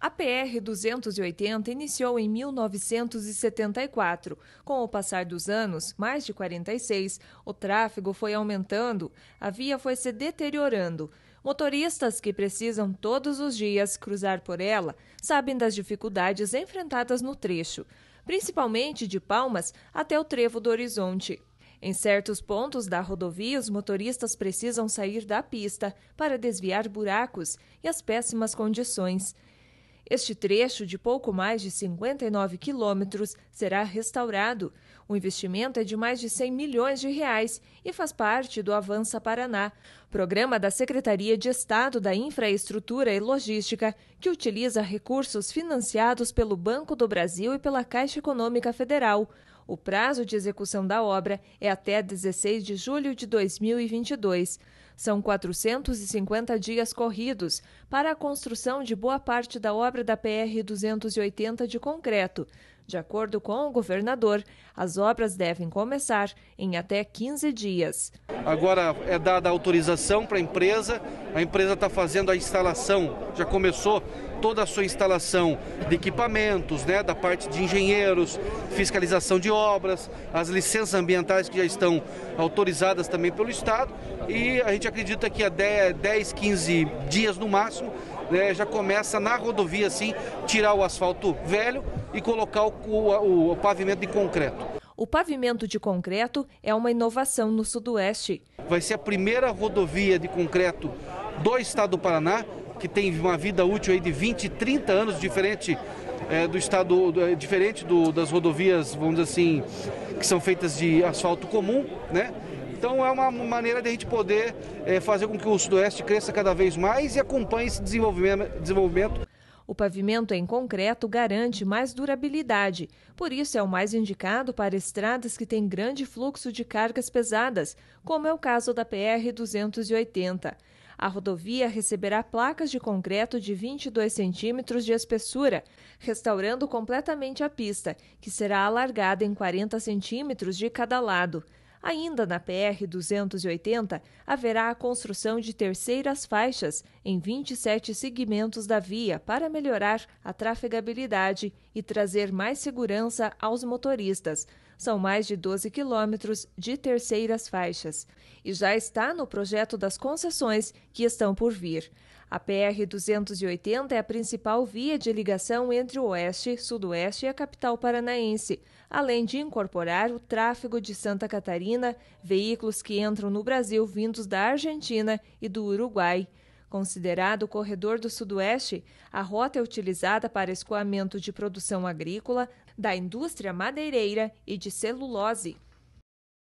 A PR-280 iniciou em 1974. Com o passar dos anos, mais de 46, o tráfego foi aumentando, a via foi se deteriorando. Motoristas que precisam todos os dias cruzar por ela sabem das dificuldades enfrentadas no trecho, principalmente de Palmas até o Trevo do Horizonte. Em certos pontos da rodovia, os motoristas precisam sair da pista para desviar buracos e as péssimas condições. Este trecho de pouco mais de 59 quilômetros será restaurado. O investimento é de mais de 100 milhões de reais e faz parte do Avança Paraná, programa da Secretaria de Estado da Infraestrutura e Logística, que utiliza recursos financiados pelo Banco do Brasil e pela Caixa Econômica Federal. O prazo de execução da obra é até 16 de julho de 2022. São 450 dias corridos para a construção de boa parte da obra da PR-280 de concreto, de acordo com o governador, as obras devem começar em até 15 dias. Agora é dada autorização para a empresa, a empresa está fazendo a instalação, já começou toda a sua instalação de equipamentos, né, da parte de engenheiros, fiscalização de obras, as licenças ambientais que já estão autorizadas também pelo Estado. E a gente acredita que há 10, 15 dias no máximo é, já começa na rodovia assim, tirar o asfalto velho e colocar o, o, o pavimento de concreto. O pavimento de concreto é uma inovação no Sudoeste. Vai ser a primeira rodovia de concreto do estado do Paraná, que tem uma vida útil aí de 20, 30 anos, diferente é, do estado, do, é, diferente do, das rodovias, vamos dizer assim, que são feitas de asfalto comum, né? Então é uma maneira de a gente poder é, fazer com que o Sudoeste cresça cada vez mais e acompanhe esse desenvolvimento. desenvolvimento. O pavimento em concreto garante mais durabilidade, por isso é o mais indicado para estradas que têm grande fluxo de cargas pesadas, como é o caso da PR-280. A rodovia receberá placas de concreto de 22 centímetros de espessura, restaurando completamente a pista, que será alargada em 40 centímetros de cada lado. Ainda na PR 280, haverá a construção de terceiras faixas em 27 segmentos da via para melhorar a trafegabilidade e trazer mais segurança aos motoristas. São mais de 12 quilômetros de terceiras faixas e já está no projeto das concessões que estão por vir. A PR-280 é a principal via de ligação entre o Oeste, Sudoeste e a capital paranaense, além de incorporar o tráfego de Santa Catarina, veículos que entram no Brasil vindos da Argentina e do Uruguai. Considerado o corredor do Sudoeste, a rota é utilizada para escoamento de produção agrícola, da indústria madeireira e de celulose.